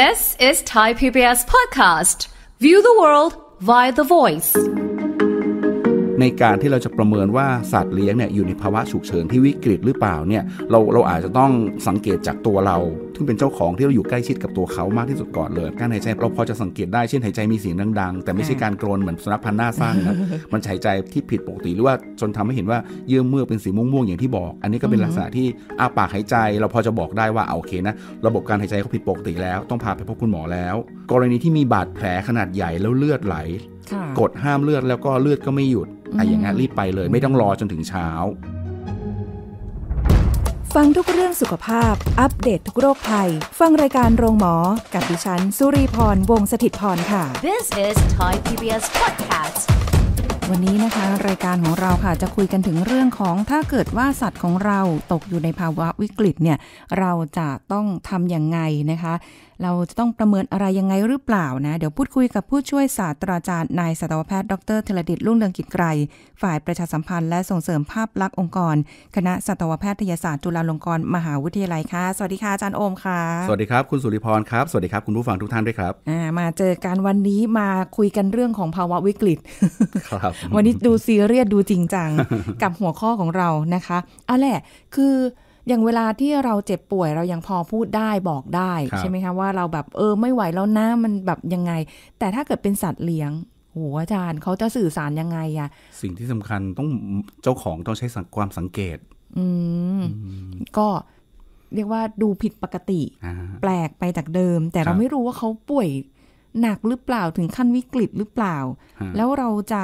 This is Thai PBS podcast. View the world via the voice. ในการที่เราจะประเมินว่าสัตว์เลี้ยงเนี่ยอยู่ในภาวะฉุกเฉินที่วิกฤตหรือเปล่าเนี่ยเราเราอาจจะต้องสังเกตจากตัวเราซึ่งเป็นเจ้าของที่เราอยู่ใกล้ชิดกับตัวเขามากที่สุดก่อนเลยการหายใจเราพอจะสังเกตได้เช่นหายใจมีเสียงดังๆ แต่ไม่ใช่การกรนเหมือนสุนัขพันธุ์หน้าสร้างนะมันหายใจที่ผิดปกติหรือว่าจนทำให้เห็นว่าเยื่อเมื่อเป็นสีม่วงๆ อย่างที่บอก อันนี้ก็เป็นลักษณะที่อาปากหายใจ เราพอจะบอกได้ว่าเอาโอเคนะระบบการหายใจเขาผิดปกติแล้ว ต้องพาไปพบคุณหมอแล้ว กรณีที่มีบาดแผลขนาดใหญ่แล้วเลือดไหล กดห้ามเลือดแล้วก็เลือดก็ไม่หยุดอะไรอย่างเงี้ยรีบไปเลย ไม่ต้องรอจนถึงเช้าฟังทุกเรื่องสุขภาพ อัปเดตททุกโรคภัย ฟังรายการโรงหมอ กับดิฉันสุรีพรวงศิตพรค่ะ This is Thai PBS podcast วันนี้นะคะ รายการของเราค่ะ จะคุยกันถึงเรื่องของถ้าเกิดว่าสัตว์ของเราตกอยู่ในภาวะวิกฤตเนี่ย เราจะต้องทำอย่างไงนะคะเราจะต้องประเมินอะไรยังไงหรือเปล่านะ เดี๋ยวพูดคุยกับผู้ช่วยศาสตราจารย์นายสัตวแพทย์ดรเทดิตลุ่งเรืองกิจไกรฝ่ายประชาสัมพันธ์และส่งเสริมภาพลักษณ์องค์กร คณะสัตวแพทยศาสตร์ จุฬาลงกรณ์มหาวิทยาลัยค่ะ สวัสดีค่ะอาจารย์โอมค่ะ สวัสดีครับคุณสุริพรครับสวัสดีครับคุณผู้ฟังทุกท่านด้วยครับมาเจอการวันนี้มาคุยกันเรื่องของภาวะวิกฤตครับวันนี้ดูซีเรียสดูจริงจังกับหัวข้อของเรานะคะ เอาแหละคืออย่างเวลาที่เราเจ็บป่วยเรายังพอพูดได้บอกได้ ใช่ไหมคะว่าเราแบบเออไม่ไหวแล้วนะมันแบบยังไง แต่ถ้าเกิดเป็นสัตว์เลี้ยง โหอาจารย์เขาจะสื่อสารยังไงอะสิ่งที่สำคัญต้องเจ้าของต้องใช้ความสังเกต อืม ก็เรียกว่าดูผิดปกติ แปลกไปจากเดิม แต่เราไม่รู้ว่าเขาป่วยหนักหรือเปล่า ถึงขั้นวิกฤตหรือเปล่า แล้วเราจะ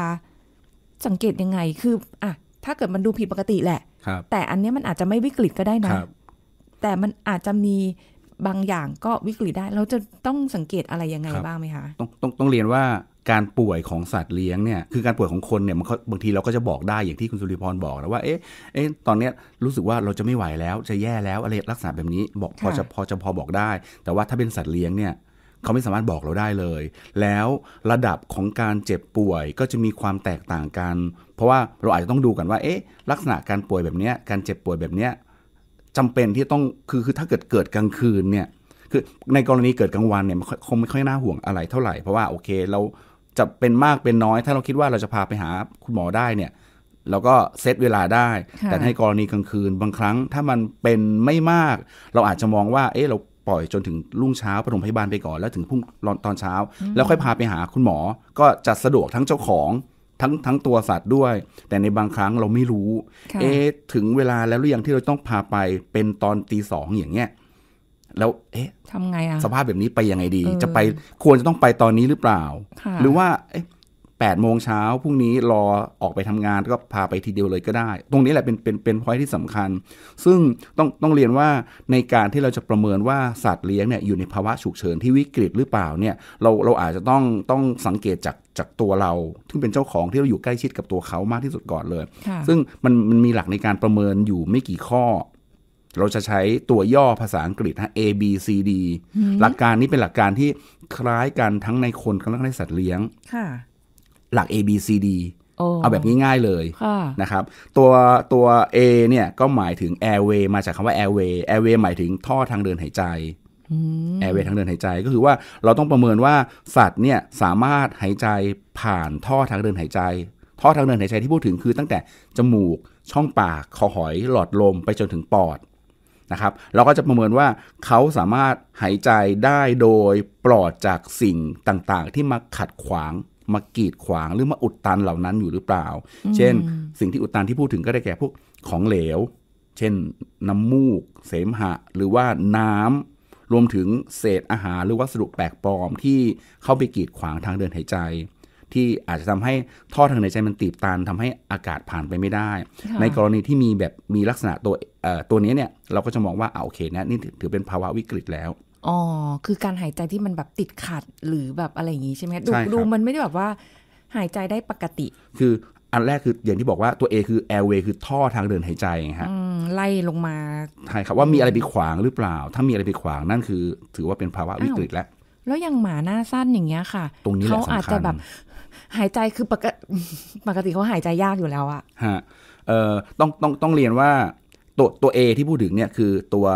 สังเกตยังไงคืออ่ะถ้าเกิดมันดูผิดปกติแหละแต่อันนี้มันอาจจะไม่วิกฤตก็ได้นะ แต่มันอาจจะมีบางอย่างก็วิกฤตได้ เราจะต้องสังเกตอะไรยังไงบบ้างไหมคะต้องต้องต้องเรียนว่าการป่วยของสัตว์เลี้ยงเนี่ย คือการป่วยของคนเนี่ยมันบางทีเราก็จะบอกได้อย่างที่คุณสุริพรบอกนะว่า เอ๊ะ เอ๊ะ ตอนเนี้ยรู้สึกว่าเราจะไม่ไหวแล้ว จะแย่แล้วอะไรลักษณะแบบนี้ บอกพอจะพอจะพอบอกได้ แต่ว่าถ้าเป็นสัตว์เลี้ยงเนี่ยเขาไม่สามารถบอกเราได้เลย แล้วระดับของการเจ็บป่วยก็จะมีความแตกต่างกัน เพราะว่าเราอาจจะต้องดูกันว่า เอ๊ะลักษณะการป่วยแบบนี้ การเจ็บป่วยแบบนี้จำเป็นที่ต้อง คือ คือ ถ้าเกิดเกิดกลางคืนเนี่ย คือ ในกรณีเกิดกลางวันเนี่ยคงไม่ค่อยน่าห่วงอะไรเท่าไหร่ เพราะว่า โอเคเราจะเป็นมากเป็นน้อย ถ้าเราคิดว่าเราจะพาไปหาคุณหมอได้เนี่ย เราก็เซตเวลาได้ แต่ในกรณีกลางคืนบางครั้งถ้ามันเป็นไม่มาก เราอาจจะมองว่า เอ๊ะเราล่อยจนถึงรุ่งเช้าปฐมพยาบาลไปก่อนแล้วถึงพุ่งตอนเช้า แล้วค่อยพาไปหาคุณหมอ ก็จัดสะดวกทั้งเจ้าของทั้งทั้งตัวสัตว์ด้วย แต่ในบางครั้งเราไม่รู้ เอ๊ะถึงเวลาแล้วหรือยังที่เราต้องพาไปเป็นตอนตีสองอย่างเงี้ยแล้วเอ๊ะทำไงอะสภาพแบบนี้ไปยังไงดี จะไปควรจะต้องไปตอนนี้หรือเปล่า หรือว่าเอ๊ะ8โมงเช้าพรุ่งนี้รอออกไปทำงานก็พาไปทีเดียวเลยก็ได้ ตรงนี้แหละเป็นเป็นเป็นพอยที่สำคัญ ซึ่งต้องต้องเรียนว่าในการที่เราจะประเมินว่าสัตว์เลี้ยงเนี่ยอยู่ในภาวะฉุกเฉินที่วิกฤตหรือเปล่าเนี่ยเราเราอาจจะต้องต้องสังเกตจากจากตัวเราซึ่งเป็นเจ้าของที่เราอยู่ใกล้ชิดกับตัวเขามากที่สุดก่อนเลย ซึ่ง มันมันมีหลักในการประเมินอยู่ไม่กี่ข้อ เราจะใช้ตัวย่อภาษาอังกฤษฮะ A B C D หลักการนี้เป็นหลักการที่คล้ายกันทั้งในคนและในสัตว์เลี้ยงหลัก A B C D เอาแบบง่ายๆเลยนะครับ ตัวตัว A เนี่ยก็หมายถึง airway มาจากคำว่า airway airway หมายถึงท่อทางเดินหายใจ airway ทางเดินหายใจก็คือว่าเราต้องประเมินว่าสัตว์เนี่ยสามารถหายใจผ่านท่อทางเดินหายใจ ท่อทางเดินหายใจที่พูดถึงคือตั้งแต่ จมูกช่องปากคอหอยหลอดลมไปจนถึงปอดนะครับเราก็จะประเมินว่าเขาสามารถหายใจได้โดยปลอดจากสิ่งต่างๆ ที่มาขัดขวางมากีดขวางหรือมาอุดตันเหล่านั้นอยู่หรือเปล่า เช่น สิ่งที่อุดตันที่พูดถึงก็ได้แก่พวกของเหลว เช่น น้ำมูก เสมหะ หรือว่าน้ำรวมถึงเศษอาหารหรือวัสดุแปลกปลอมที่เข้าไปกีดขวางทางเดินหายใจ ที่อาจจะทำให้ท่อทางเดินหายใจมันตีบตันทำให้อากาศผ่านไปไม่ได้ ในกรณีที่มีแบบมีลักษณะตัวตัวนี้เนี่ยเราก็จะมองว่าเอาโอเคนะนี่ถือเป็นภาวะวิกฤตแล้วอ๋อ คือการหายใจที่มันแบบติดขัดหรือแบบอะไรอย่างนี้ใช่ไหมดูดูมันไม่ได้แบบว่าหายใจได้ปกติ คืออันแรกคืออย่างที่บอกว่าตัว A คือ airway คือท่อทางเดินหายใจฮะไล่ลงมาใช่ครับว่ามีอะไรไปขวางหรือเปล่า ถ้ามีอะไรไปขวางนั่นคือ ถือว่าเป็นภาวะวิกฤตแล้ว แล้วอย่างหมาหน้าสั้นอย่างเงี้ยค่ะ ตรงนี้เขาอาจจะแบบหายใจคือปกติปกติเขาหายใจยากอยู่แล้วอะฮะ เอ่อต้องต้องต้องเรียนว่าตัวตัว A ที่พูดถึงเนี่ยคือตัว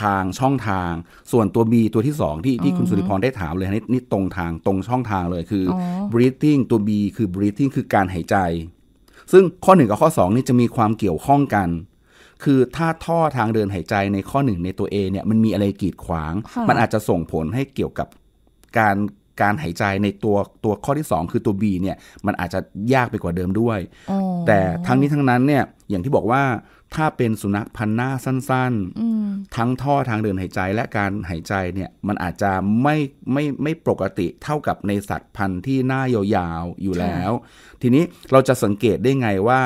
ทางช่องทางส่วนตัว B ตัวที่ 2 ที่ที่คุณสุริพรได้ถามเลยนี่นี่ตรงทางตรงช่องทางเลยคืออ breathing ตัว B คือ breathing คือการหายใจ ซึ่งข้อ 1 กับข้อ2นี่จะมีความเกี่ยวข้องกัน คือถ้าท่อทางเดินหายใจในข้อ 1 ในตัว A เนี่ยมันมีอะไรกีดขวาง มันอาจจะส่งผลให้เกี่ยวกับการการหายใจในตัวตัวข้อที่ 2 คือตัว B เนี่ยมันอาจจะยากไปกว่าเดิมด้วยแต่ทั้งนี้ทั้งนั้นเนี่ยอย่างที่บอกว่าถ้าเป็นสุนัขพันหน้าสั้นๆทั้งท่อทางเดินหายใจและการหายใจเนี่ย มันอาจจะไม่ไม่ไม่ปกติเท่ากับในสัตว์พันธุ์ที่หน้ายาว ๆ อยู่แล้ว ทีนี้เราจะสังเกตได้ไงว่า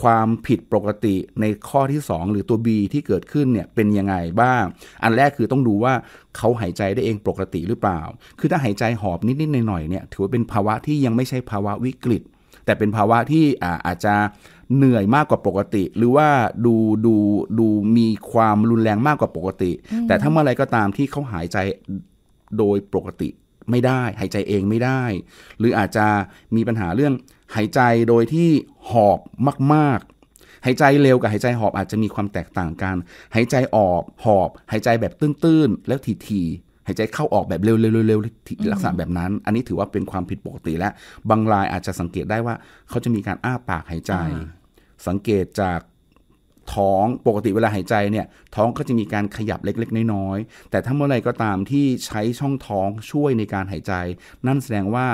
ความผิดปกติในข้อที่ 2 หรือตัว B ที่เกิดขึ้นเนี่ยเป็นยังไงบ้าง อันแรกคือต้องดูว่าเขาหายใจได้เองปกติหรือเปล่า คือถ้าหายใจหอบนิดๆหน่อยๆเนี่ย ถือว่าเป็นภาวะที่ยังไม่ใช่ภาวะวิกฤต แต่เป็นภาวะที่อาจจะเหนื่อยมากกว่าปกติ หรือว่าดูดูดูมีความรุนแรงมากกว่าปกติ แต่ถ้าเมื่อไรก็ตามที่เขาหายใจโดยปกติไม่ได้ หายใจเองไม่ได้ หรืออาจจะมีปัญหาเรื่องหายใจโดยที่หอบมากๆหายใจเร็วกับหายใจหอบ อาจจะมีความแตกต่างกัน หายใจออกหอบหายใจแบบตื้นๆแล้วทีๆหายใจเข้าออกแบบเร็วๆเร็วๆลักษณะแบบนั้น อันนี้ถือว่าเป็นความผิดปกติและบางรายอาจจะสังเกตได้ว่าเขาจะมีการอ้าปากหายใจสังเกตจากท้องปกติเวลาหายใจเนี่ย ท้องก็จะมีการขยับเล็ก ๆ น้อยๆแต่ถ้าเมื่อไรก็ตามที่ใช้ช่องท้องช่วยในการหายใจ นั่นแสดงว่า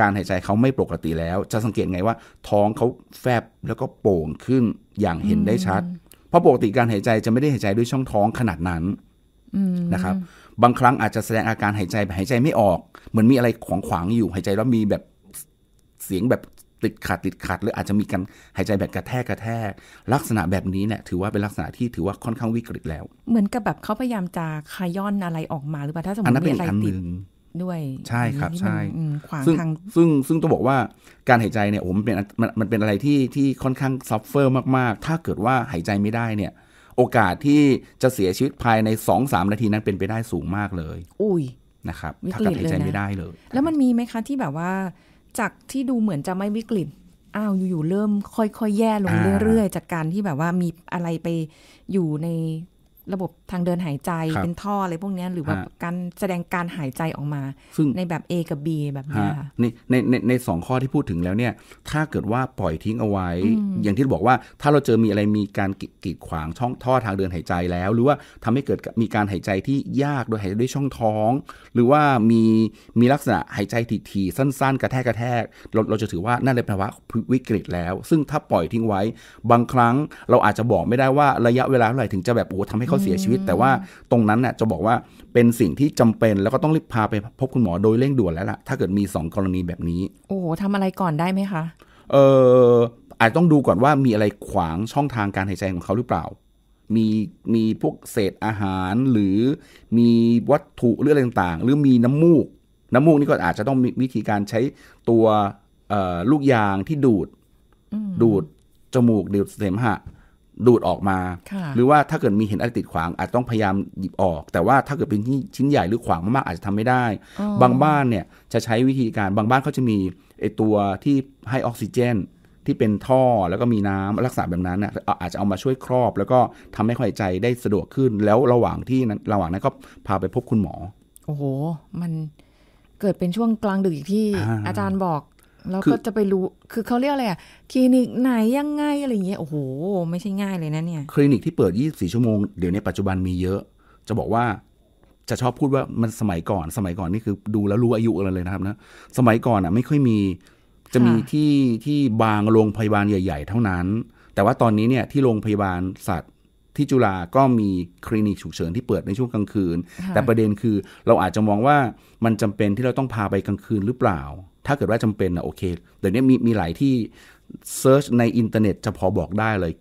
การหายใจเขาไม่ปกติแล้ว จะสังเกตไงว่าท้องเขาแฟบแล้วก็โป่งขึ้นอย่างเห็นได้ชัด เพราะปกติการหายใจจะไม่ได้หายใจด้วยช่องท้องขนาดนั้นนะครับ บางครั้งอาจจะแสดงอาการหายใจหายใจไม่ออกเหมือนมีอะไรขวางๆอยู่หายใจแล้วมีแบบเสียงแบบติดขัดติดขัด หรืออาจจะมีการหายใจแบบกระแทกกระแทกลักษณะแบบนี้เนี่ยถือว่าเป็นลักษณะที่ถือว่าค่อนข้างวิกฤตแล้ว เหมือนกับแบบเขาพยายามจะขย้อนอะไรออกมา หรือเปล่าถ้าสมมติ็นอะไรติดด้วยใช่ครับใช่ขวางทางซึ่งซึ่ง ต้องบอกว่าการหายใจเนี่ยผมเป็นมันมันเป็นอะไรที่ที่ค่อนข้างซัฟเฟอร์มาก ๆ ถ้าเกิดว่าหายใจไม่ได้เนี่ยโอกาสที่จะเสียชีวิตภายในสสองามนาทีนั้นเป็นไปได้สูงมากเลยอุ้ยนะครับถ้าเกิดหายใจไม่ได้เลย แล้วมันมีไหมคะที่แบบว่าจากที่ดูเหมือนจะไม่วิกฤตอ้าวอยู่ๆเริ่มค่อยๆแย่ลงเรื่อยๆ จากการที่แบบว่ามีอะไรไปอยู่ในระบบทางเดินหายใจเป็นท่ออะไรพวกนี้หรือว่าการแสดงการหายใจออกมาซึ่งในแบบ A กับ B แบบนี้ค่ะในในในในสองข้อที่พูดถึงแล้วเนี่ยถ้าเกิดว่าปล่อยทิ้งเอาไว้ อย่างที่บอกว่าถ้าเราเจอมีอะไรมีการกีดขวางช่องท่อทางเดินหายใจแล้ว หรือว่าทำให้เกิดมีการหายใจที่ยากโดยหายใจด้วยช่องท้อง หรือว่ามีมีลักษณะหายใจทีๆสั้น ๆกระแทกกระแทกเราเราจะถือว่านั่นเป็นภาวะวิกฤตแล้ว ซึ่งถ้าปล่อยทิ้งไว้บางครั้งเราอาจจะบอกไม่ได้ว่าระยะเวลาเท่าไหร่ถึงจะแบบโอ้ทำให้ขาเสียชีวิต แต่ว่าตรงนั้นน่ะจะบอกว่าเป็นสิ่งที่จำเป็นแล้วก็ต้องรีบพาไปพบคุณหมอโดยเร่งด่วนแล้วล่ะถ้าเกิดมี 2 กรณีแบบนี้ โอ้ทาอะไรก่อนได้ไหมคะเอออาจต้องดูก่อนว่ามีอะไรขวางช่องทางการหายใจของเขาหรือเปล่า มีมีพวกเศษอาหารหรือ มีวัตถุ หรืออะไรต่างๆ หรือมีน้ำมูก น้ำมูกนี่ก็อาจจะต้องมีวิธีการใช้ตัวลูกยางที่ดูดดูดจมูกดูดเสมหะดูดออกมา หรือว่าถ้าเกิดมีเห็นอะไรติดขวางอาจต้องพยายามหยิบออก แต่ว่าถ้าเกิดเป็นที่ชิ้นใหญ่หรือขวางมากๆอาจจะทำไม่ได้ บางบ้านเนี่ยจะใช้วิธีการบางบ้านเขาจะมีไอตัวที่ให้ออกซิเจนที่เป็นท่อแล้วก็มีน้ำรักษาแบบนั้นน่ะอาจจะเอามาช่วยครอบ แล้วก็ทำให้หายใจได้สะดวกขึ้น แล้วระหว่างที่นั้นระหว่างนั้นก็พาไปพบคุณหมอ โอ้โหมันเกิดเป็นช่วงกลางดึกอีกที่อาจารย์บอกแล้วก็จะไปรู้ คือเขาเรียกอะไรอ่ะ คลินิกไหนยังไงอะไรเงี้ย โอ้โห ไม่ใช่ง่ายเลยนะเนี่ย คลินิกที่เปิด 24 ชั่วโมง เดี๋ยวในปัจจุบันมีเยอะ จะบอกว่า จะชอบพูดว่ามันสมัยก่อน สมัยก่อน นี่คือดูแล้วรู้อายุอะไรเลยนะครับนะ สมัยก่อนอ่ะไม่ค่อยมี จะมีที่ที่บางโรงพยาบาลใหญ่ๆเท่านั้น แต่ว่าตอนนี้เนี่ยที่โรงพยาบาลสัตว์ที่จุฬาก็มีคลินิกฉุกเฉินที่เปิดในช่วงกลางคืน แต่ประเด็นคือ เราอาจจะมองว่ามันจำเป็นที่เราต้องพาไปกลางคืนหรือเปล่าถ้าเกิดว่าจำเป็นนะโอเคเดี๋ยวนี้มีมีหลายที่เซิร์ชในอินเทอร์เน็ต จะพอบอกได้เลย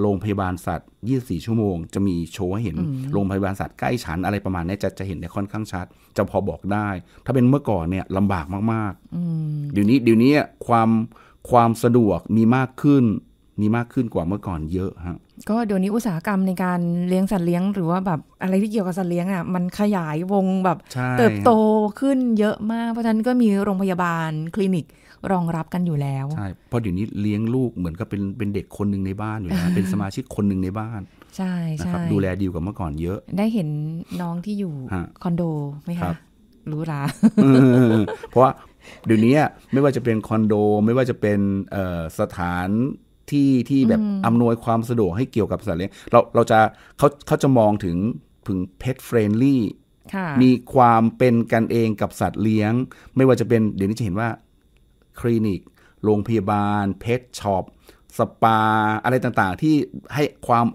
โรงพยาบาลสัตว์ 24 ชั่วโมง จะมีโชว์ให้เห็น โรงพยาบาลสัตว์ใกล้ฉัน อะไรประมาณนี้จะจะเห็นได้ค่อนข้างชัด จะพอบอกได้ ถ้าเป็นเมื่อก่อนเนี่ยลำบากมากๆเดี๋ยวนี้เดี๋ยวนี้ความความสะดวกมีมากขึ้น มีมากขึ้นกว่าเมื่อก่อนเยอะฮะก็เดี๋ยวนี้อุตสาหกรรมในการเลี้ยงสัตว์เลี้ยงหรือว่าแบบอะไรที่เกี่ยวกับสัตว์เลี้ยงอ่ะมันขยายวงแบบเติบโตขึ้นเยอะมากเพราะฉะนั้นก็มีโรงพยาบาลคลินิกรองรับกันอยู่แล้วใช่เพราะเดี๋ยวนี้เลี้ยงลูกเหมือนกับเป็นเป็นเด็กคนหนึ่งในบ้านอยู่แล้วเป็นสมาชิกคนหนึ่งในบ้าน ใช่ใช่ดูแลดีกว่าเมื่อก่อนเยอะ ได้เห็นน้องที่อยู่คอนโดไหมคะรู้ราเพราะว่าเดี๋ยวนี้ไม่ว่าจะเป็นคอนโดไม่ว่าจะเป็นสถานที่ที่แบบอำนวยความสะดวกให้เกี่ยวกับสัตว์เลี้ยง เราเราจะเขาเขาจะมองถึงถึงเพ t friendly มีความเป็นกันเองกับสัตว์เลี้ยง ไม่ว่าจะเป็นเดี๋ยวนี้จะเห็นว่าคลินิก โรงพยาบาล เพชช็อปสปาอะไรต่างๆ ที่ให้ความ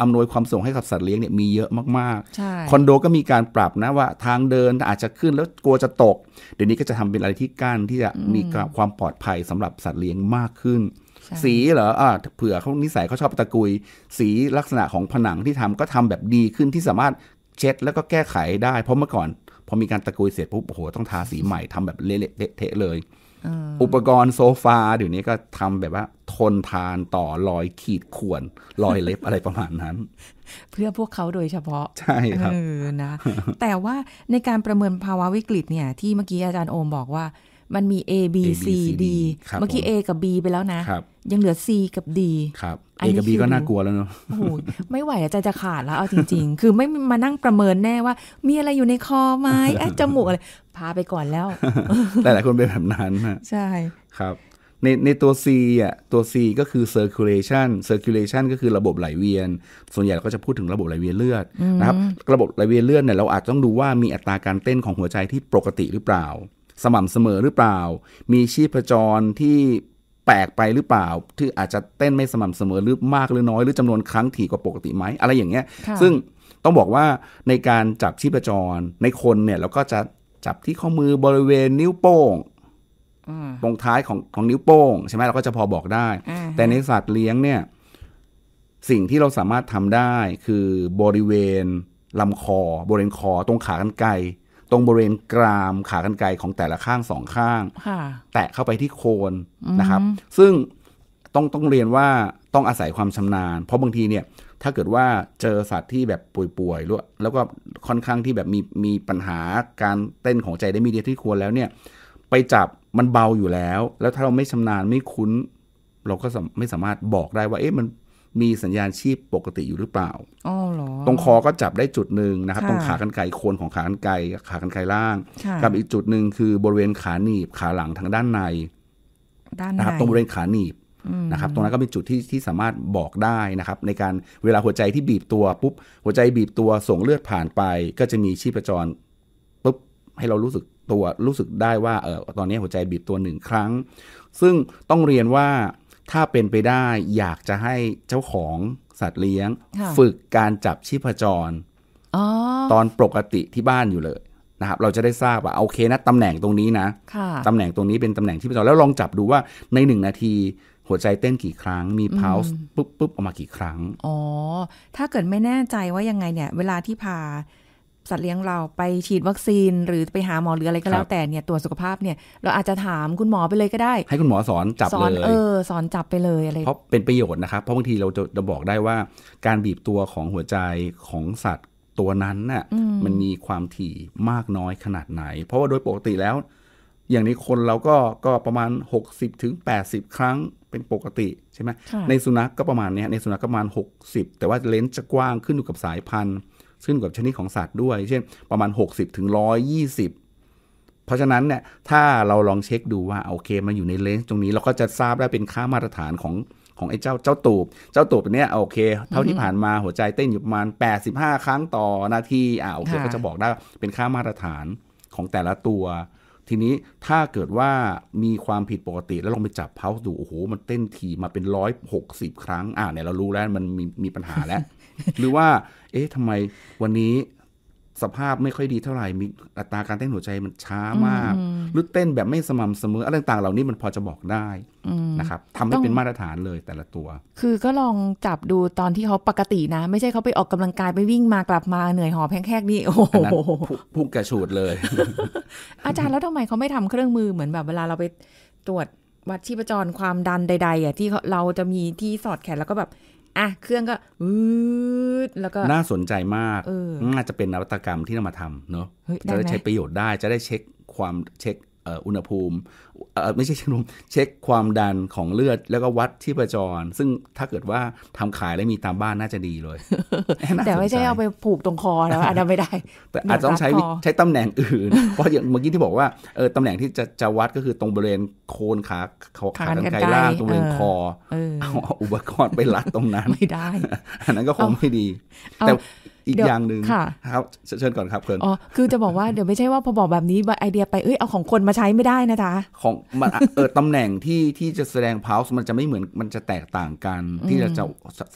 อำนวยความสะดวกให้กับสัตว์เลี้ยงเนี่ยมีเยอะมากๆคอนโดก็มีการปรับนะว่าทางเดินอาจจะขึ้นแล้วกลัวจะตก เดี๋ยวนี้ก็จะทำเป็นอะไรที่กั้นที่จะมีความปลอดภัยสำหรับสัตว์เลี้ยงมากขึ้นสีเหรออ่าเผื่อเขานิสัยเขาชอบตะกุย สีลักษณะของผนังที่ทำก็ทำแบบดีขึ้นที่สามารถเช็ดแล้วก็แก้ไขได้ เพราะเมื่อก่อนพอมีการตะกุยเสร็จปุ๊บโอ้โหต้องทาสีใหม่ทำแบบเละเทะเลย อุปกรณ์โซฟาเดี๋ยวนี้ก็ทำแบบว่า ทนทานต่อรอยขีดข่วนรอยเล็บอะไรประมาณนั้น เพื่อพวกเขาโดยเฉพาะ ใช่ครับนะ แต่ว่าในการประเมินภาวะวิกฤตเนี่ย ที่เมื่อกี้อาจารย์โอมบอกว่ามันมี A B C D เมื่อกี้ A กับ B ไปแล้วนะ ยังเหลือ C กับ D ครับ A กับ B ก็น่ากลัวแล้วเนาะ โอ้ไม่ไหวใจจะขาดแล้ว เอาจริงๆ คือไม่มานั่งประเมินแน่ว่า มีอะไรอยู่ในคอไหมจมูกอะไร พาไปก่อนแล้ว หลายหลายคนเป็นแบบนั้นะใช่ ครับ ในในตัว C อ่ะ ตัว C ก็คือ circulation circulation ก็คือระบบไหลเวียน ส่วนใหญ่เราก็จะพูดถึงระบบไหลเวียนเลือดนะครับ ระบบไหลเวียนเลือดเนี่ยเราอาจต้องดูว่ามีอัตราการเต้นของหัวใจที่ปกติหรือเปล่าสม่ำเสมอหรือเปล่า มีชีพจรที่แปลกไปหรือเปล่าที่อาจจะเต้นไม่สม่ำเสมอหรือมากหรือน้อย หรือจำนวนครั้งถี่กว่าปกติไหมอะไรอย่างเงี้ย ซึ่งต้องบอกว่าในการจับชีพจรในคนเนี่ย เราก็จะจับที่ข้อมือบริเวณนิ้วโป้งตรงท้ายของของนิ้วโป้งใช่ไหมเราก็จะพอบอกได้แต่ในสัตว์เลี้ยงเนี่ย สิ่งที่เราสามารถทำได้คือบริเวณลำคอ บริเวณคอตรงขากรรไกรรงบริเวณกรามขากรรไกรของแต่ละข้างสองข้าง แตะเข้าไปที่โคน นะครับ ซึ่งต้องต้องเรียนว่าต้องอาศัยความชำนาญ เพราะบางทีเนี่ยถ้าเกิดว่าเจอสัตว์ที่แบบป่วยๆแล้วก็ค่อนข้างที่แบบมีมีปัญหาการเต้นของใจได้มีเดียที่ควรแล้วเนี่ยไปจับมันเบาอยู่แล้ว แล้วถ้าเราไม่ชำนาญไม่คุ้น เราก็ไม่สามารถบอกได้ว่าเอ๊ะมันมีสัญญาณชีพปกติอยู่หรือเปล่าอ๋อหรอตรงคอก็จับได้จุดหนึ่งนะครับ ตรงขากรรไกรโคนของขากรรไกรขากรรไกรล่าง กับอีกจุดหนึ่งคือบริเวณขาหนีบขาหลังทางด้านในด้านในนะตรงบริเวณขาหนีบนะครับ ตรงนั้นก็เป็นจุดที่ที่สามารถบอกได้นะครับ ในการเวลาหัวใจที่บีบตัวปุ๊บหัวใจบีบตัวส่งเลือดผ่านไป ก็จะมีชีพจรปุ๊บให้เรารู้สึกตัวรู้สึกได้ว่าเออตอนนี้หัวใจบีบตัวหนึ่งครั้ง ซึ่งต้องเรียนว่าถ้าเป็นไปได้อยากจะให้เจ้าของสัตว์เลี้ยงฝึกการจับชีพจรตอนปกติที่บ้านอยู่เลยนะครับ เราจะได้ทราบว่าโอเคนะ ตำแหน่งตรงนี้นะตำแหน่งตรงนี้เป็นตำแหน่งชีพจรแล้วลองจับดูว่าในหนึ่งนาที หัวใจเต้นกี่ครั้ง มีพาวส์ปุ๊บปุ๊บออกมากี่ครั้ง อ๋อ ถ้าเกิดไม่แน่ใจว่ายังไงเนี่ย เวลาที่พาสัตว์เลี้ยงเราไปฉีดวัคซีนหรือไปหาหมอหรืออะไรก็แล้ว แต่เนี่ยตรวจสุขภาพเนี่ยเราอาจจะถามคุณหมอไปเลยก็ได้ ให้คุณหมอสอนจับเลยเออสอนจับไปเลยอะไรเพราะเป็นประโยชน์นะครับ เพราะบางทีเราจะจะบอกได้ว่าการบีบตัวของหัวใจของสัตว์ตัวนั้นน่ะมันมีความถี่มากน้อยขนาดไหน เพราะว่าโดยปกติแล้ว อย่างนี้คนเราก็ก็ประมาณ6 0ถึงครั้งเป็นปกติใช่ไหมในสุนัขกก็ประมาณเนี้ยในสุนัขกก็ประมาณ60แต่ว่าเลนส์จะกว้างขึ้นอยู่กับสายพันธุ์ขึ้นกับชนิดของสัตว์ด้วย เช่น ประมาณ 60ถึง120 เพราะฉะนั้นเนี่ยถ้าเราลองเช็คดูว่าโอเคมันอยู่ในเลนส์ตรงนี้เราก็จะทราบได้เป็นค่ามาตรฐานของของไอ้เจ้าเจ้าตูบเจ้าตูบเนี้ยโอเค เท่าที่ผ่านมาหัวใจเต้นอยู่ประมาณ 85 ครั้งต่อนาทีอ่าโอเคก็จะบอกได้เป็นค่ามาตรฐานของแต่ละตัว ทีนี้ถ้าเกิดว่ามีความผิดปกติ แล้วลองไปจับเพาดูโอ้โหมันเต้นทีมาเป็นร้อยหกสิบครั้ง อ่าเนี่ยเรารู้แล้วมันมีมีปัญหาแล้วหรือว่า เอ๊ะทำไมวันนี้สภาพไม่ค่อยดีเท่าไหร่ มีอัตราการเต้นหัวใจมันช้ามาก หรือเต้นแบบไม่สม่ำเสมออะไรต่าง ๆ เหล่านี้มันพอจะบอกได้ นะครับ ทำให้เป็นมาตรฐานเลยแต่ละตัว คือก็ลองจับดูตอนที่เขาปกตินะ ไม่ใช่เขาไปออกกำลังกายไปวิ่งมากลับมาเหนื่อยหอบแพ้งๆนี่ โอ้โหพุ่งกระฉูดเลย อาจารย์แล้วทำไมเขาไม่ทำเครื่องมือเหมือนแบบเวลาเราไปตรวจวัดชีพจรความดันใดๆอ่ะที่เราจะมีที่สอดแขนแล้วก็แบบอ่ะเครื่องก็อืดแล้วก็ น่าสนใจมาก น่าจะเป็นนวัตกรรมที่นามาทำเนาะจะได้ใช้ประโยชน์ได้จะได้เช็คความเช็คอุณหภูมิไม่ใช่เช็คมเช็คความดันของเลือดแล้วก็วัดที่ประจร ซึ่งถ้าเกิดว่าทำขายแล้มีตามบ้านน่าจะดีเลยแต่ไม่ใช่เอาไปผูกตรงคอแล้วอันนั้นไม่ได้แต่อาจจะต้องใช้ใช้ตำแหน่งอื่น เพราะอย่างเมื่อกี้ที่บอกว่าเออตำแหน่งที่จะจะวัดก็คือตรงบริเวณโคนขาขาขาไกลล่างตรงบริเวณคอเอาอุปกรณ์ไปรัดตรงนั้นไม่ได้ อันนั้นก็คงไม่ดีแต่อีกอย่างหนึ่งครับเชิญก่อนครับเพื่อนอ๋อคือจะบอกว่าเดี๋ยวไม่ใช่ว่าพอบอกแบบนี้ไอเดียไปเอ้ยเอาของคนมาใช้ไม่ได้นะจ๊ะของมันเออตำแหน่งที่ที่จะแสดงพาวส์มันจะไม่เหมือนมันจะแตกต่างกัน ที่จะจะ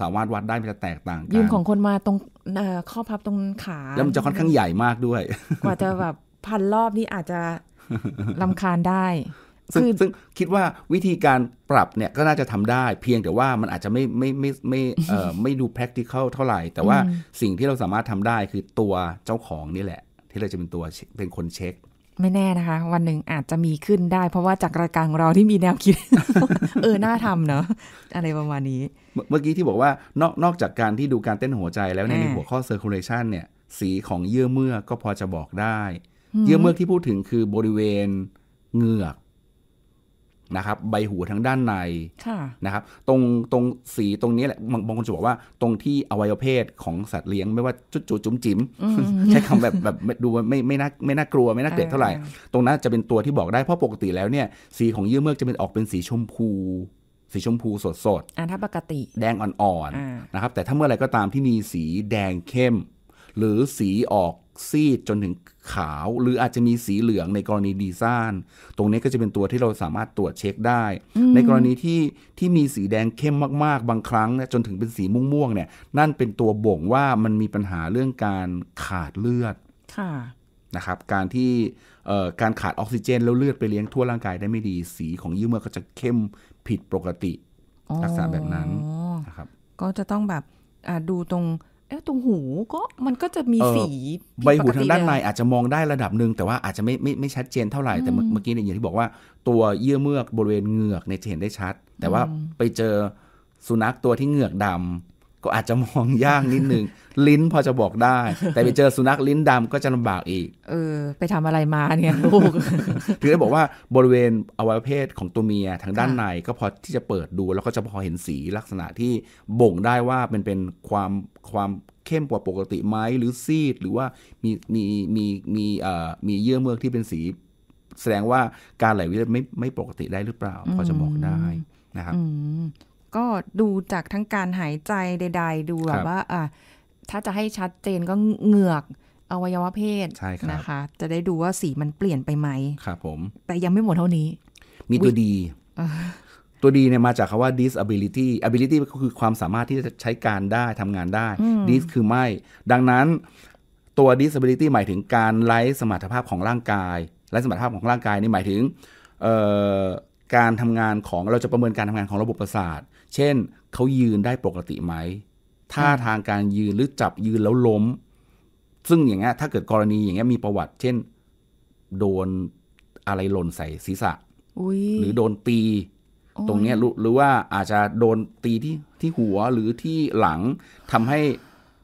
สามารถวัดได้มันจะแตกต่างกันยืมของคนมาตรงข้อพับตรงขาแล้วมันจะค่อนข้างใหญ่มากด้วยกว่าจะแบบพันรอบนี่อาจจะลำคาญได้ซึ่งซึ่งคิดว่าวิธีการปรับเนี่ยก็น่าจะทำได้ เพียงแต่ว่ามันอาจจะไม่ไม่ไม่ไม่เอ่อไม่ดู practical เท่าไหร่แต่ว่าสิ่งที่เราสามารถทำได้คือตัวเจ้าของนี่แหละ ที่เราจะเป็นตัวเป็นคนเช็ค ไม่แน่นะคะ วันหนึ่งอาจจะมีขึ้นได้ เพราะว่าจากรายการของเราที่มีแนวคิดเออน่าทำเนาะอะไรประมาณนี้ เมื่อกี้ที่บอกว่านอกนอกจากการที่ดูการเต้นหัวใจ แล้วในหัวข้อ circulation เนี่ย สีของเยื่อเมื่อก็พอจะบอกได้ เยื่อเมื่อที่พูดถึงคือบริเวณเหงือกนะครับ ใบหูทั้งด้านในนะครับตรงตรงสีตรงนี้แหละบางคนจะบอกว่าตรงที่อวัยวเพศของสัตว์เลี้ยงไม่ว่าจุดจุ จุ๋มจิ๋มใช้คำแบบแบบดูไม่ไม่น่าไม่น่ากลัวไม่น่าเกลียดเท่าไหร่ตรงนั้นจะเป็นตัวที่บอกได้เพราะปกติแล้วเนี่ย สีของเยื่อเมือกจะเป็นออกเป็นสีชมพู สีชมพูสดสดอ่าถ้าปกติแดงอ่อนๆนะครับแต่ถ้าเมื่อไรก็ตามที่มีสีแดงเข้ม หรือสีออกซีดจนถึงขาวหรืออาจจะมีสีเหลืองในกรณีดีซ่าน ตรงนี้ก็จะเป็นตัวที่เราสามารถตรวจเช็คได้ ในกรณีที่ที่มีสีแดงเข้มมากๆบางครั้งเนี่ยจนถึงเป็นสีม่วงๆเนี่ยนั่นเป็นตัวบ่งว่ามันมีปัญหาเรื่องการขาดเลือดค่ะนะครับ การที่การขาดออกซิเจนแล้วเลือดไปเลี้ยงทั่วร่างกายได้ไม่ดีสีของยื่อเมื่อก็จะเข้มผิดปกติลักษณะแบบนั้นนะครับ ก็จะต้องแบบดูตรงเออตรงหูก็มันก็จะมีสี ใบหูทางด้านใน อาจจะมองได้ระดับหนึ่งแต่ว่าอาจจะไม่ไม่ไม่ชัดเจนเท่าไหร่แต่เมื่อกี้เนี่ยอย่างที่บอกว่า ตัวเยื่อเมือกบริเวณเหงือกเนี่ยจะเห็นได้ชัด แต่ว่าไปเจอสุนัขตัวที่เหงือกดำก็อาจจะมองยากนิดนึง ลิ้นพอจะบอกได้ แต่ไปเจอสุนัขลิ้นดำก็จะลำาบากอีก เออ ไปทำอะไรมาเนี่ยลูกถึงได้บอกว่าบริเวณอวัยวะเพศของตัวเมียทางด้านในก็พอที่จะเปิดดู แล้วก็จะพอเห็นสีลักษณะที่บ่งได้ว่าเป็นเป็นความความเข้มกว่าปกติไหมหรือซีด หรือว่ามีมีมีมีเอ่อมีเยื่อเมือกที่เป็นสีแสดงว่าการไหลเวียนไม่ไม่ปกติได้หรือเปล่า พอจะบอกได้นะครับก็ดูจากทั้งการหายใจใดๆ ดูแบบว่าอ่ะถ้าจะให้ชัดเจนก็เหงือกอวัยวะเพศนะคะจะได้ดูว่าสีมันเปลี่ยนไปไหม ครับผม แต่ยังไม่หมดเท่านี้ มีตัวดี ตัวดีเนี่ยมาจากคาว่า disability ability ก็คือความสามารถที่จะใช้การได้ทำงานได้ dis คือไม่ ดังนั้นตัว disability หมายถึงการไร้สมรรถภาพของร่างกายไร้สมรรถภาพของร่างกายนี่หมายถึงการทำงานของเราจะประเมินการทำงานของระบบประสาทเช่น เขายืนได้ปกติไหมท่าทางการยืนหรือจับยืนแล้วล้ม ซึ่งอย่างเงี้ยถ้าเกิดกรณีอย่างเงี้ยมีประวัติ เช่นโดนอะไรหล่นใส่ศีรษะหรือโดนตีตรงเนี้ยหรือว่าอาจจะโดนตีที่ที่หัวหรือที่หลัง ทำให้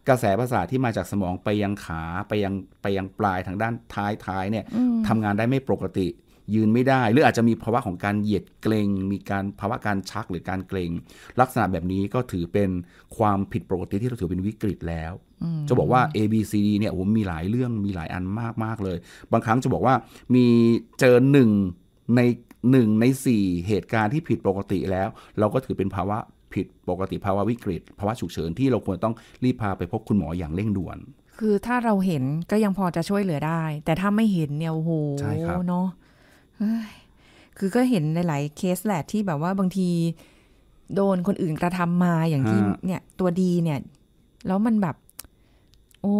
กระแสประสาทที่มาจากสมองไปยังขาไปยังไปยังปลายทางด้านท้ายท้ายเนี่ยทำงานได้ไม่ปกติยืนไม่ได้ หรืออาจจะมีภาวะของการเหยียดเกรง มีการภาวะการชักหรือการเกรง ลักษณะแบบนี้ก็ถือเป็นความผิดปกติที่เราถือเป็นวิกฤตแล้วจะบอกว่า A B C D เนี่ยโอ้มีหลายเรื่องมีหลายอันมากมากเลย บางครั้งจะบอกว่ามีเจอหนึ่งในหนึ่งในสี่เหตุการณ์ที่ผิดปกติแล้ว เราก็ถือเป็นภาวะผิดปกติภาวะวิกฤตภาวะฉุกเฉินที่เราควรต้องรีบพาไปพบคุณหมออย่างเร่งด่วน คือถ้าเราเห็นก็ยังพอจะช่วยเหลือได้ แต่ถ้าไม่เห็นเนี่ยโอ้โหเนาะคือก็เห็นหลาย ๆ เคสแหละที่แบบว่าบางที โดนคนอื่นกระทำมาอย่างที่เนี่ย ตัวดีเนี่ย แล้วมันแบบ โอ้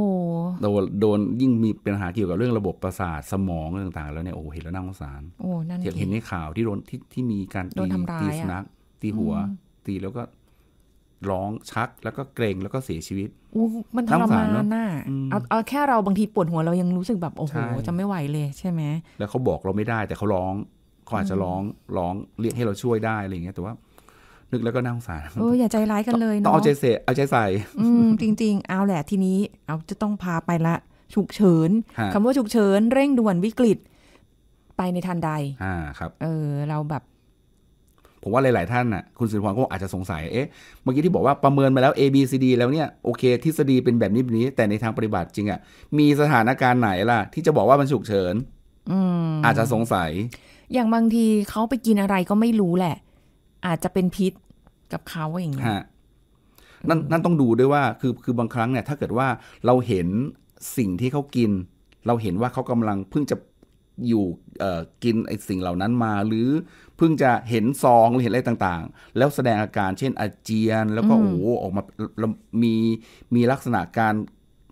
โดนโดนยิ่งมีปัญหาเกี่ยวกับเรื่องระบบประสาทสมองต่าง ๆ แล้วเนี่ยโอ้เห็นแล้วน่าสงสารโอ้นั่นเห็นในข่าวที่โดนที่ที่มีการตีตีสุนัขตีหัว ตีแล้วก็ร้องชักแล้วก็เกรงแล้วก็เสียชีวิตมันทรมานน่ะเอาเอาแค่เราบางทีปวดหัวเรายังรู้สึกแบบโอ้โหจะไม่ไหวเลยใช่ไหมแล้วเขาบอกเราไม่ได้แต่เขาร้องเขาอาจจะร้องร้องเรียกให้เราช่วยได้อะไรอย่างเงี้ย แต่ว่านึกแล้วก็น่าสงสารเอออย่าใจร้ายกันเลยเนาะต้องเอาใจเส่เอาใจใส่ อืม จริง ๆเอาแหละทีนี้ เอาจะต้องพาไปละฉุกเฉินคำว่าฉุกเฉินเร่งด่วนวิกฤตไปในทันใด อ่าครับ เออ เราแบบผมว่าหลายๆท่านน่ะ คุณสิริพรก็อาจจะสงสัย เอ๊ะเมื่อกี้ที่บอกว่าประเมินมาแล้ว A B C D แล้วเนี่ยโอเคทฤษฎีเป็นแบบนี้แบบนี้ แต่ในทางปฏิบัติจริงอะ่ะ มีสถานการณ์ไหนล่ะ ที่จะบอกว่ามันฉุกเฉินอาจจะสงสัย อย่างบางทีเขาไปกินอะไรก็ไม่รู้แหละ อาจจะเป็นพิษกับเขาอย่างเงี้ยนั่นนั่นต้องดูด้วยว่า คือคือบางครั้งเนี่ย ถ้าเกิดว่าเราเห็นสิ่งที่เขากิน เราเห็นว่าเขากำลังเพิ่งจะอยู่กินไอ้สิ่งเหล่านั้นมาหรือเพิ่งจะเห็นซองหรือเห็นอะไรต่าง ๆ แล้วแสดงอาการเช่น อาเจียนแล้วก็โอ้โหออกมา มีมีลักษณะการ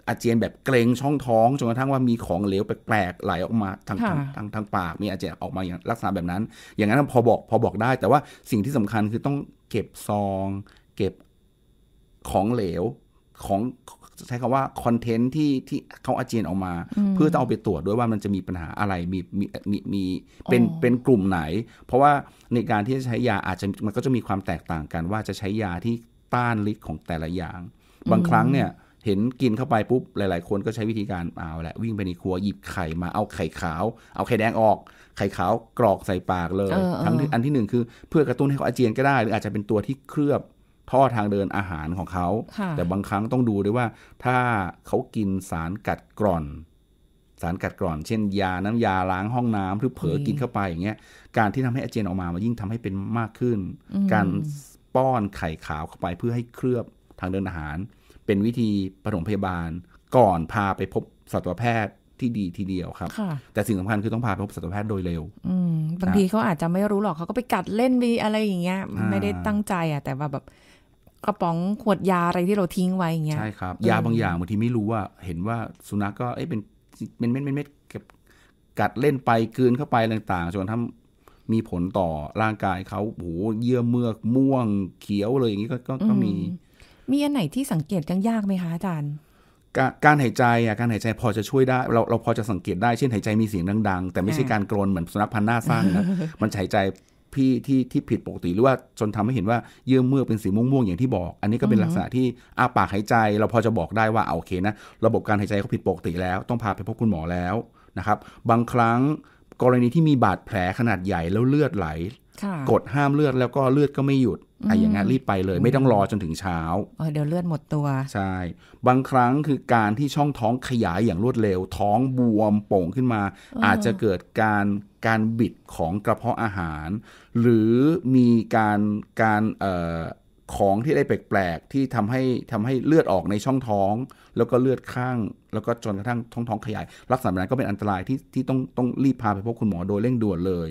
อาเจียนแบบเกรงช่องท้องจนกระทั่งว่ามีของเหลวแปลกๆไหลออกมาทางทางทางทางปาก มีอาเจียนออกมาอย่างลักษณะแบบนั้น อย่างนั้นพอบอกพอบอกได้ แต่ว่าสิ่งที่สำคัญคือต้องเก็บซอง เก็บของเหลวของใช้คำว่าคอนเทนต์ที่ที่เขาอาเจียนออกมา เพื่อจะเอาไปตรวจด้วยว่ามันจะมีปัญหาอะไร มีมีมีมีเป็นเป็นกลุ่มไหน เพราะว่าในการที่จะใช้ยาอาจจะมันก็จะมีความแตกต่างกัน ว่าจะใช้ยาที่ต้านฤทธิ์ของแต่ละอย่าง บางครั้งเนี่ย เห็นกินเข้าไปปุ๊บ หลายๆคนก็ใช้วิธีการเอาแหละวิ่งไปในครัวหยิบไข่มาเอาไข่ขาวเอาไข่แดงออก ไข่ขาวกรอกใส่ปากเลยทั้งอันที่หนึ่งคือ เพื่อกระตุ้นให้เขาอาเจียนก็ได้หรืออาจจะเป็นตัวที่เคลือบท่อทางเดินอาหารของเขา แต่บางครั้งต้องดูด้วยว่า ถ้าเขากินสารกัดกร่อน สารกัดกร่อนเช่นยาน้ำยาล้างห้องน้ำ หรือเผลอกินเข้าไปอย่างเงี้ย การที่ทำให้อาเจนออกมามันยิ่งทำให้เป็นมากขึ้น การป้อนไข่ขาวเข้าไปเพื่อให้เคลือบทางเดินอาหาร เป็นวิธีปฐมพยาบาล ก่อนพาไปพบสัตวแพทย์ที่ดีทีเดียวครับ แต่สิ่งสำคัญคือต้องพาไปพบสัตวแพทย์โดยเร็วบางทีเขาอาจจะไม่รู้หรอกเขาก็ไปกัดเล่นมีอะไรอย่างเงี้ย ไม่ได้ตั้งใจ อ่ะ แต่ว่าแบบกระป๋องขวดยาอะไรที่เราทิ้งไว้อย่างเงี้ยใช่ครับ ยาบางอย่างบางทีไม่รู้ว่าเห็นว่าสุนัขกก็เอ๊ะเป็นเป็นเม็ดเม็ดเก็บกัดเล่นไปกืนเข้าไปต่างๆ จนทำมีผลต่อร่างกายเขาโหเยื่อเมือกม่วง เขียวเลยอย่างนี้ก็ก็ก็มี มีอันไหนที่สังเกตยังยากไหมคะอาจารย์การหายใจอ่ะการหายใจพอจะช่วยได้ เราเราพอจะสังเกตได้เช่นหายใจมีเสียงดังๆ แต่ไม่ใช่การกรนเหมือนสุนัขพันธุ์หน้าสั้างนะมันหายใจพี่ที่ที่ผิดปกติหรือว่าจนทำให้เห็นว่าเยื่อเมื่อเป็นสีม่วงๆ อย่างที่บอก อันนี้ก็เป็นลักษณะที่อาปากหายใจ เราพอจะบอกได้ว่าเอาโอเคนะ ระบบการหายใจเขาผิดปกติแล้วต้องพาไปพบคุณหมอแล้วนะครับบางครั้งกรณีที่มีบาดแผลขนาดใหญ่แล้วเลือดไหล กดห้ามเลือดแล้วก็เลือดก็ไม่หยุดไอ้อย่างงี้ยรีบไปเลย ไม่ต้องรอจนถึงเช้า เดี๋ยวเลือดหมดตัว ใช่ บางครั้งคือการที่ช่องท้องขยายอย่างรวดเร็ว ท้องบวมโป่งขึ้นมา อาจจะเกิดการการบิดของกระเพาะอาหาร หรือมีการการของที่ได้แปลกๆที่ทำให้ทำให้เลือดออกในช่องท้อง แล้วก็เลือดข้าง แล้วก็จนกระทั่งท้องท้องขยายรักษาแบบนั้นก็เป็นอันตรายที่ที่ต้องต้องรีบพาไปพบคุณหมอโดยเร่งด่วนเลย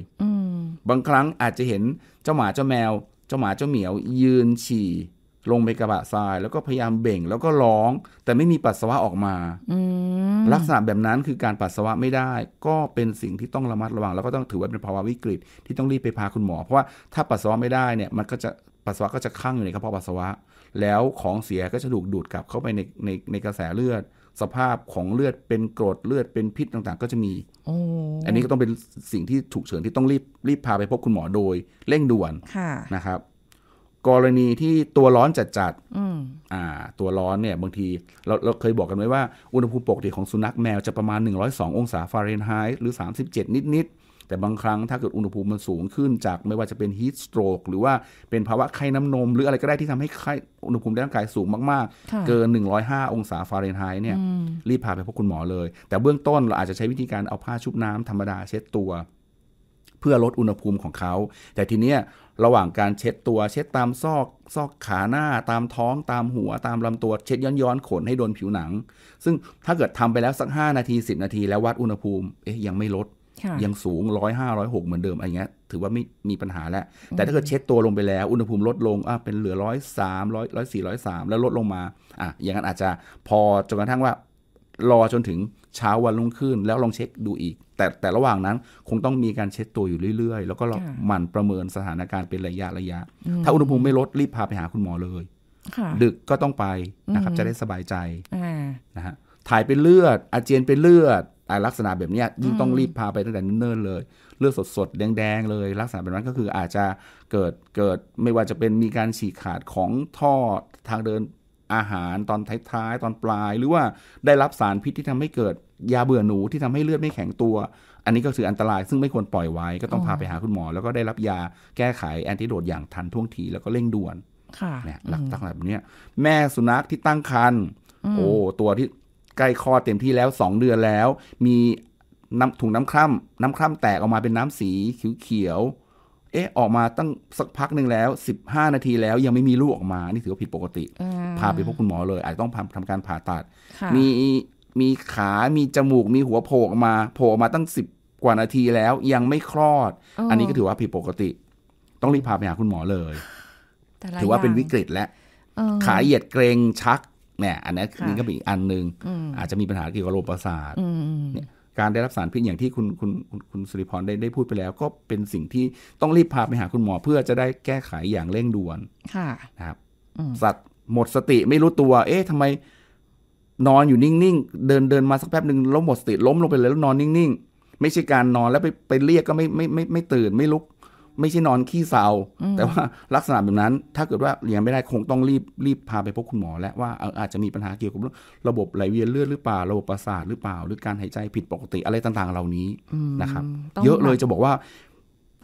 บางครั้งอาจจะเห็นเจ้าหมาเจ้าแมวจ้าหมาเจ้าเหมียวยืนฉี่ ลงไปกระบะทราย แล้วก็พยายามเบ่งแล้วก็ร้อง แต่ไม่มีปัสสาวะออกมาลักษณะแบบนั้นคือการปัสสาวะไม่ได้ ก็เป็นสิ่งที่ต้องระมัดระวังแล้วก็ต้องถือว่าเป็นภาวะวิกฤต ที่ต้องรีบไปพาคุณหมอเพราะว่าถ้าปัสสาวะไม่ได้เนี่ยมันก็จะปัสสาวะก็จะคั่งอยู่ในกระเพาะปัสสาวะ แล้วของเสียก็จะถูกดูดกลับเข้าไปในในในกระแสเลือดสภาพของเลือดเป็นกรดเลือดเป็นพิษต่างๆ ก็จะมี อันนี้ก็ต้องเป็นสิ่งที่ถูกเฉินที่ต้องรีบ รีบพาไปพบคุณหมอโดยเร่งด่วนะนะครับ กรณีที่ตัวร้อนจัดๆอ่า ตัวร้อนเนี่ย บางที เราเราเคยบอกกันไว้ว่าอุณหภูมิปกติของสุนัขแมวจะประมาณ 102 องศาฟาเรนไฮต์หรือ 37 นิดๆแต่บางครั้งถ้าเกิดอุณหภูมิมันสูงขึ้นจากไม่ว่าจะเป็นฮีทสโตรกหรือว่าเป็นภาวะไข้น้ำนม หรืออะไรก็ได้ที่ทำให้ไข้อุณหภูมิร่างกายสูงมาก ๆ เกิน 105 องศาฟาเรนไฮต์เนี่ย รีบพาไปพบคุณหมอเลย แต่เบื้องต้นเราอาจจะใช้วิธีการเอาผ้าชุบน้ำธรรมดาเช็ดตัว เพื่อลดอุณหภูมิของเขา แต่ทีเนี้ยระหว่างการเช็ดตัวเช็ดตามซอกซอกขาหน้าตามท้องตามหัวตามลำตัวเช็ดย้อนๆขนให้โดนผิวหนัง ซึ่งถ้าเกิดทำไปแล้วสัก5นาที10นาที แล้ววัดอุณหภูมิเอ๊ยยังไม่ลดยังสูงร้อยห้าร้อยหกเหมือนเดิมอะไรเงี้ยถือว่าไม่มีปัญหาแล้ว แต่ถ้าเกิดเช็ดตัวลงไปแล้ว อุณหภูมิลดลงอ่ะเป็นเหลือร้อยสามร้อยร้อยสี่ร้อยสามแล้วลดลงมาอ่ะอย่างนั้นอาจจะพอจนกระทั่งว่า รอจนถึงเช้าวันรุ่งขึ้น แล้วลองเช็คดูอีก แต่แต่ระหว่างนั้นคงต้องมีการเช็ดตัวอยู่เรื่อยๆ แล้วก็หมั่นประเมินสถานการณ์เป็นระยะระยะ ถ้าอุณหภูมิไม่ลดรีบพาไปหาคุณหมอเลยดึกก็ต้องไปนะครับจะได้สบายใจนะฮะถ่ายเป็นเลือด อาเจียนเป็นเลือดลักษณะแบบนี้ยิ่งต้องรีบพาไปตั้งแต่เนิ่นๆเลย เลือดสดๆแดงๆเลย ลักษณะแบบนั้นก็คืออาจจะเกิดเกิดไม่ว่าจะเป็นมีการฉีกขาดของท่อทางเดินอาหารตอนท้ายๆ ตอนปลายหรือว่าได้รับสารพิษที่ทำให้เกิดยาเบื่อหนูที่ทำให้เลือดไม่แข็งตัว อันนี้ก็คืออันตราย ซึ่งไม่ควรปล่อยไว้ก็ต้องพาไปหาคุณหมอแล้วก็ได้รับยาแก้ไขแอนติโดดอย่างทันท่วงทีแล้วก็เร่งด่วนเนี่ยหลักตั้งแบบนี้แม่สุนัขที่ตั้งครรภ์โอ้ตัวที่ใกล้คอเต็มที่แล้ว2เดือนแล้ว มีน้ำถุงน้ำคร่ำน้ำคร่ำแตกออกมาเป็นน้ำสีเขียวเอ๊ะ ออกมาตั้งสักพักหนึ่งแล้ว15 นาทีแล้ว ยังไม่มีลูกออกมา นี่ถือว่าผิดปกติพาไปพบคุณหมอเลย อาจต้องททำการผ่าตัดมีมีขา มีจมูก มีหัวโผล่ออกมาโผล่ออกมาตั้ง10กว่านาทีแล้ว ยังไม่คลอดออันนี้ก็ถือว่าผิดปกติ ต้องรีบพาไปหาคุณหมอเลย ถือว่าเป็นวิกฤตแล้วขาเหยียดเกรงชักเนี่ยอันนี้นี่ก็เป็นอีกอันหนึ่งอาจจะมีปัญหาเกี่ยวกับระบบประสาทเนี่ยการได้รับสารพิษอย่างที่คุณคุณคุณสุริพรได้ได้พูดไปแล้ว ก็เป็นสิ่งที่ต้องรีบพาไปหาคุณหมอเพื่อจะได้แก้ไขอย่างเร่งด่วน ค่ะนะครับสัตว์หมดสติไม่รู้ตัว เอ๊ะทำไม นอนอยู่นิ่ง ๆ เดินเดินมาสักแป๊บหนึ่งล้มหมดสติล้มลงไปเลยแล้วนอนนิ่ง ๆ ไม่ใช่การนอนแล้วไปไปเรียกก็ไม่ไม่ไม่ไม่ตื่นไม่ลุกไม่ใช่นอนขี้เศร้าแต่ว่าลักษณะแบบนั้น ถ้าเกิดว่าเลี้ยงไม่ได้คงต้องรีบรีบพาไปพบคุณหมอ และ ว่าอาจจะมีปัญหาเกี่ยวกับระบบไหลเวียนเลือดหรือเปล่าระบบประสาทหรือเปล่าหรือการหายใจผิดปกติอะไรต่างๆ เหล่านี้นะครับ เยอะเลยจะบอกว่า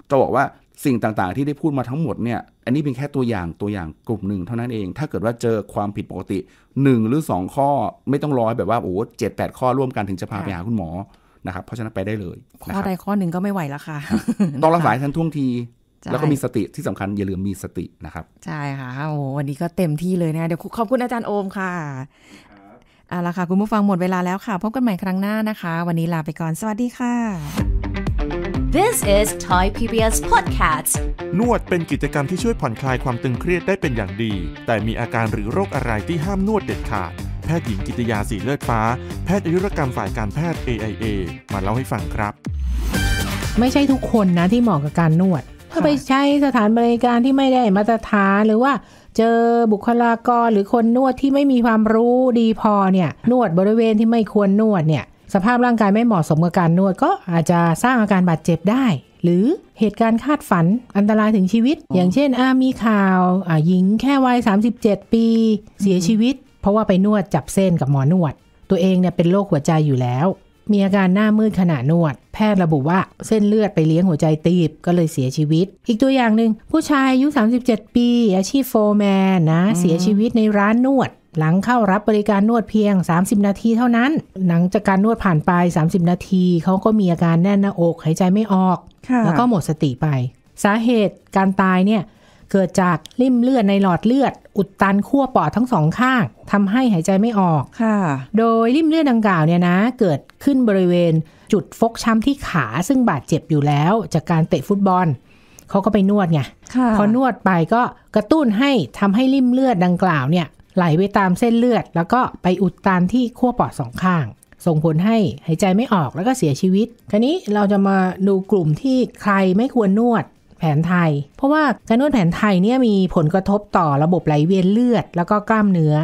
จะบอกว่าสิ่งต่างๆ ที่ได้พูดมาทั้งหมดเนี่ย อันนี้เป็นแค่ตัวอย่างตัวอย่างกลุ่มหนึ่งเท่านั้นเอง ถ้าเกิดว่าเจอความผิดปกติ1หรือ2ข้อไม่ต้องร้อยแบบว่าโอ้เจ็ดแปดข้อ ร่วมกันถึงจะพาไปหาคุณหมอนะครับ เพราะฉะนั้นไปได้เลยข้อใดข้อหนึ่งก็ไม่ไหวแล้วค่ะต้องรักษาให้ทันท่วงที แล้วก็มีสติที่สำคัญอย่าลืมมีสตินะครับ ใช่ค่ะโอ้วันนี้ก็เต็มที่เลยนะ เดี๋ยวขอบคุณอาจารย์โอมค่ะเอาละค่ะ คุณผู้ฟังหมดเวลาแล้วค่ะ พบกันใหม่ครั้งหน้านะคะ วันนี้ลาไปก่อน สวัสดีค่ะ This is Thai PBS Podcast นวดเป็นกิจกรรมที่ช่วยผ่อนคลายความตึงเครียดได้เป็นอย่างดี แต่มีอาการหรือโรคอะไรที่ห้ามนวดเด็ดขาดแพทย์หญิงกิตยาสีเลือดฟ้า แพทย์อายุรกรรมฝ่ายการแพทย์ AIA มาเล่าให้ฟังครับ ไม่ใช่ทุกคนนะที่เหมาะกับการนวดถ้าไปใช้สถานบริการที่ไม่ได้มาตรฐานหรือว่าเจอบุคลากรหรือคนนวดที่ไม่มีความรู้ดีพอเนี่ยนวดบริเวณที่ไม่ควรนวดเนี่ยสภาพร่างกายไม่เหมาะสมกับการนวด ก็อาจจะสร้างอาการบาดเจ็บได้ หรือเหตุการณ์คาดฝันอันตรายถึงชีวิต อย่างเช่นอามีข่าวหญิงแค่วัย37 ปี เสียชีวิตราะว่าไปนวดจับเส้นกับหมอนวด ตัวเองเนี่ยเป็นโรคหัวใจอยู่แล้ว มีอาการหน้ามืดขณะนวด แพทย์ระบุว่าเส้นเลือดไปเลี้ยงหัวใจตีบก็เลยเสียชีวิต อีกตัวอย่างหนึ่งผู้ชายอายุ37 ปี อาชีพโฟร์แมน นะ เสียชีวิตในร้านนวด หลังเข้ารับบริการนวดเพียง 30 นาทีเท่านั้นหลังจากการนวดผ่านไป 30 นาทีเขาก็มีอาการแน่นหน้าอกหายใจไม่ออกแล้วก็หมดสติไป สาเหตุการตายเนี่ยเกิดจากริ่มเลือดในหลอดเลือด อุดตันขั้วปอดทั้งสองข้าง ทำให้หายใจไม่ออกค่ะ โดยริ่มเลือดดังกล่าวเนี่ยนะ เกิดขึ้นบริเวณจุดฟกช้ำที่ขาซึ่งบาดเจ็บอยู่แล้ว จากการเตะฟุตบอลเขาก็ไปนวดไงพอนวดไปก็กระตุ้นให้ทำให้ริ่มเลือดดังกล่าวเนี่ย ไหลไปตามเส้นเลือด แล้วก็ไปอุดตันที่ขั้วปอดสองข้าง ส่งผลให้หายใจไม่ออกแล้วก็เสียชีวิตคราวนี้เราจะมาดูกลุ่มที่ใครไม่ควรนวดแผนไทย เพราะว่าการนวดแผนไทยเนี่ยมีผลกระทบต่อระบบไหลเวียนเลือด แล้วก็กล้ามเนื้อ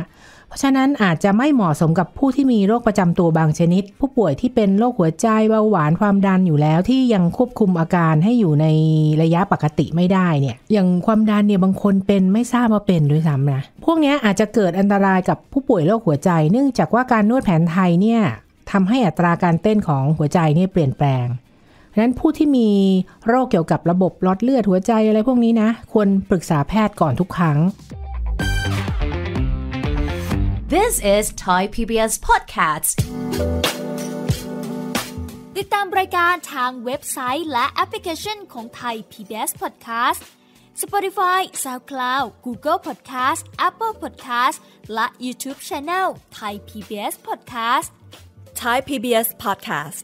เพราะฉะนั้นอาจจะไม่เหมาะสมกับผู้ที่มีโรคประจำตัวบางชนิด ผู้ป่วยที่เป็นโรคหัวใจเบาหวานความดันอยู่แล้วที่ยังควบคุมอาการให้อยู่ในระยะปกติไม่ได้เนี่ยอย่างความดันเนี่ยบางคนเป็นไม่ทราบว่าเป็นด้วยซ้ำนะพวกนี้อาจจะเกิดอันตรายกับผู้ป่วยโรคหัวใจ เนื่องจากว่าการนวดแผนไทยเนี่ยทำให้อัตราการเต้นของหัวใจเนี่ยเปลี่ยนแปลงฉะนั้นผู้ที่มีโรคเกี่ยวกับระบบหลอดเลือดหัวใจอะไรพวกนี้นะ ควรปรึกษาแพทย์ก่อนทุกครั้ง This is Thai PBS podcast ติดตามรายการทางเว็บไซต์และแอปพลิเคชันของ Thai PBS podcast Spotify SoundCloud Google Podcast Apple Podcast และ YouTube Channel Thai PBS Podcast Thai PBS Podcast